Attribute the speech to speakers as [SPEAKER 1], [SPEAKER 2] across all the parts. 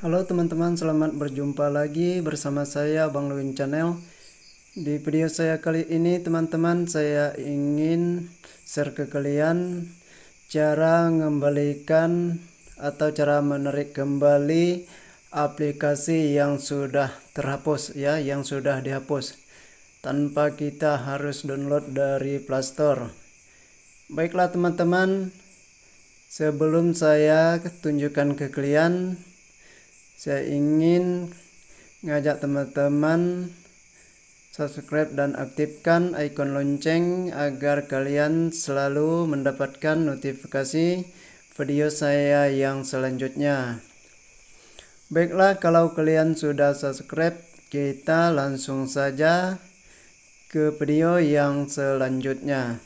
[SPEAKER 1] Halo teman-teman, selamat berjumpa lagi bersama saya Bang Lewin Channel. Di video saya kali ini teman-teman saya ingin share ke kalian cara mengembalikan atau cara menarik kembali aplikasi yang sudah terhapus ya, yang sudah dihapus tanpa kita harus download dari Play Store. Baiklah teman-teman, sebelum saya tunjukkan ke kalian saya ingin ngajak teman-teman subscribe dan aktifkan ikon lonceng agar kalian selalu mendapatkan notifikasi video saya yang selanjutnya baiklah kalau kalian sudah subscribe kita langsung saja ke video yang selanjutnya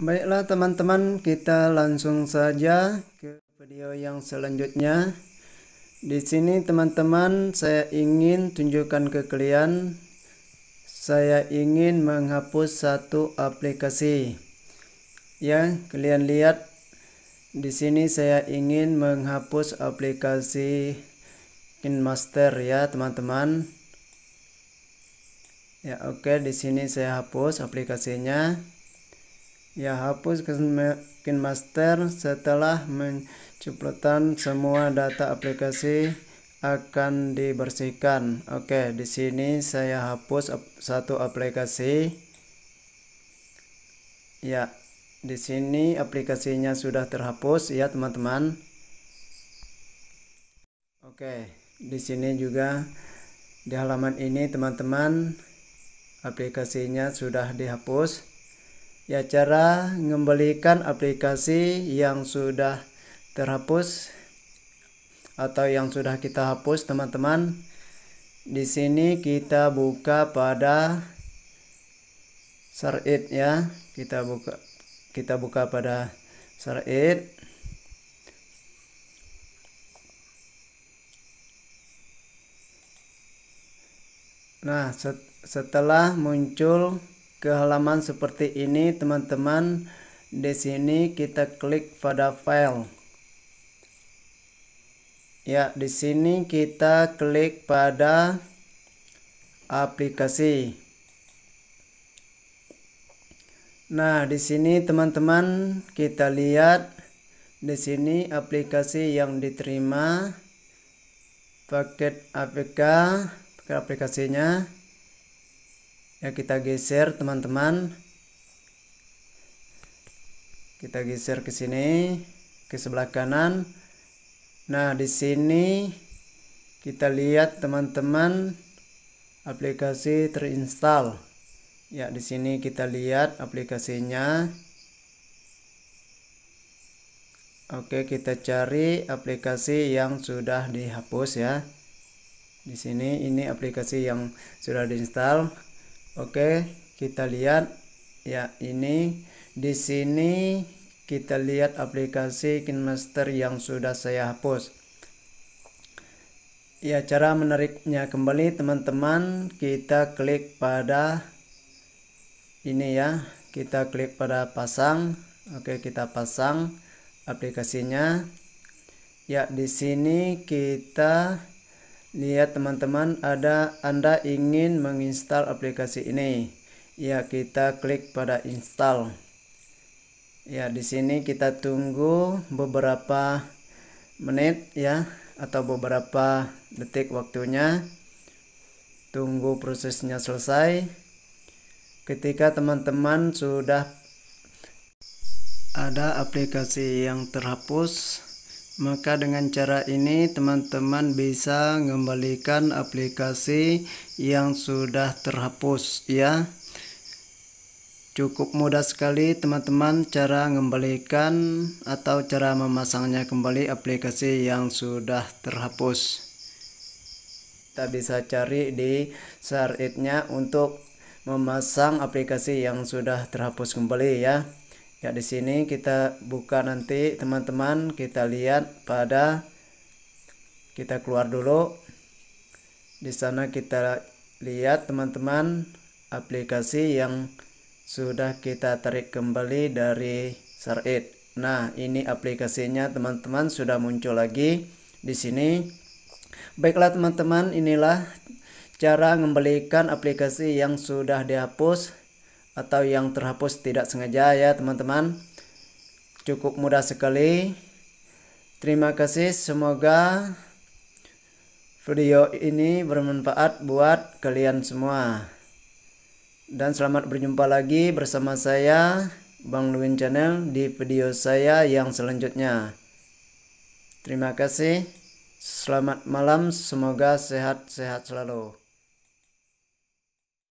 [SPEAKER 1] Baiklah teman-teman, kita langsung saja ke video yang selanjutnya. Di sini teman-teman, saya ingin tunjukkan ke kalian saya ingin menghapus satu aplikasi. Ya, kalian lihat di sini saya ingin menghapus aplikasi KinMaster ya, teman-teman. Ya, oke, di sini saya hapus aplikasinya. Ya hapus Kin Master setelah mencopotan semua data aplikasi akan dibersihkan. Oke, di sini saya hapus satu aplikasi. Ya, di sini aplikasinya sudah terhapus ya, teman-teman. Oke, di sini juga di halaman ini teman-teman aplikasinya sudah dihapus ya cara mengembalikan aplikasi yang sudah terhapus atau yang sudah kita hapus teman-teman di sini kita buka pada serit ya kita buka kita buka pada serit nah setelah muncul ke halaman seperti ini teman-teman di sini kita klik pada file ya di sini kita klik pada aplikasi nah di sini teman-teman kita lihat di sini aplikasi yang diterima paket APK aplikasinya ya kita geser teman-teman kita geser ke sini ke sebelah kanan nah di sini kita lihat teman-teman aplikasi terinstall ya di sini kita lihat aplikasinya Oke, kita cari aplikasi yang sudah dihapus ya. Di sini ini aplikasi yang sudah diinstal. Oke, kita lihat ya ini di sini kita lihat aplikasi KineMaster yang sudah saya hapus. Ya, cara menariknya kembali teman-teman, kita klik pada ini ya. Kita klik pada pasang. Oke, kita pasang aplikasinya. Ya, di sini kita Lihat ya, teman-teman, ada Anda ingin menginstal aplikasi ini. Ya, kita klik pada install. Ya, di sini kita tunggu beberapa menit ya atau beberapa detik waktunya. Tunggu prosesnya selesai. Ketika teman-teman sudah ada aplikasi yang terhapus, maka dengan cara ini teman-teman bisa mengembalikan aplikasi yang sudah terhapus ya. Cukup mudah sekali teman-teman cara mengembalikan atau cara memasangnya kembali aplikasi yang sudah terhapus. Kita bisa cari di shareitnya untuk memasang aplikasi yang sudah terhapus kembali ya. Ya di sini kita buka nanti teman-teman kita lihat pada kita keluar dulu. Di sana kita lihat teman-teman aplikasi yang sudah kita tarik kembali dari Sarit. Nah, ini aplikasinya teman-teman sudah muncul lagi di sini. Baiklah teman-teman, inilah cara mengembalikan aplikasi yang sudah dihapus atau yang terhapus tidak sengaja ya teman-teman cukup mudah sekali terima kasih semoga video ini bermanfaat buat kalian semua dan selamat berjumpa lagi bersama saya Bang Luin Channel di video saya yang selanjutnya terima kasih selamat malam semoga sehat-sehat selalu